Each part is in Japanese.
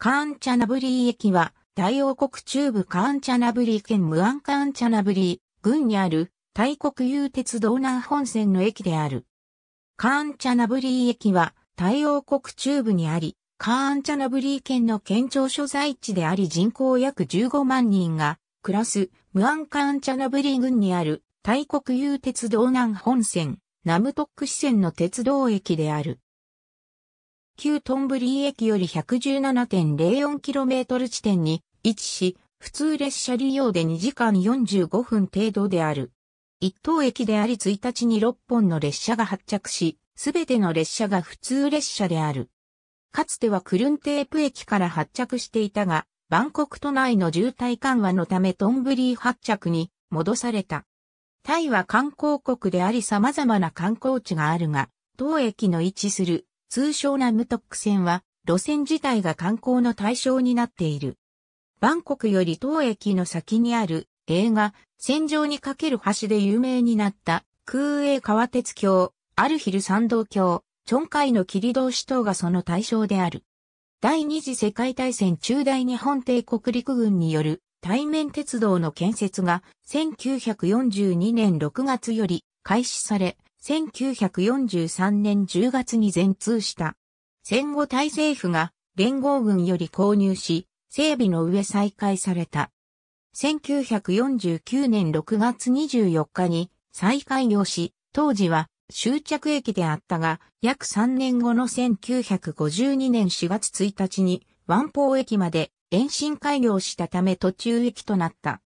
カーンチャナブリー駅は、大王国中部カーンチャナブリー県ムアンカーンチャナブリー、郡にある、大国有鉄道南本線の駅である。カーンチャナブリー駅は、大王国中部にあり、カーンチャナブリー県の県庁所在地であり人口約15万人が、暮らす、ムアンカーンチャナブリー郡にある、大国有鉄道南本線、ナムトック支線の鉄道駅である。旧トンブリー駅より 117.04km 地点に位置し、普通列車利用で2時間45分程度である。一等駅であり1日に6本の列車が発着し、すべての列車が普通列車である。かつてはクルンテープ駅から発着していたが、バンコク都内の渋滞緩和のためトンブリー発着に戻された。タイは観光国であり様々な観光地があるが、当駅の位置する通称なムトック線は、路線自体が観光の対象になっている。バンコクより東駅の先にある映画、戦場にかける橋で有名になった空営川鉄橋、アルヒル山道橋、チョンカイの切通し等がその対象である。第二次世界大戦中大日本帝国陸軍による対面鉄道の建設が1942年6月より開始され、1943年10月に全通した。戦後タイ政府が連合軍より購入し、整備の上再開された。1949年6月24日に再開業し、当時は終着駅であったが、約3年後の1952年4月1日にポー駅まで延伸開業したため途中駅となった。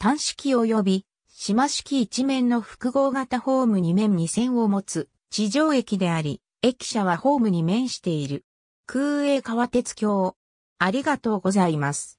端式及び島式一面の複合型ホーム二面二線を持つ地上駅であり、駅舎はホームに面している。空営川鉄橋。ありがとうございます。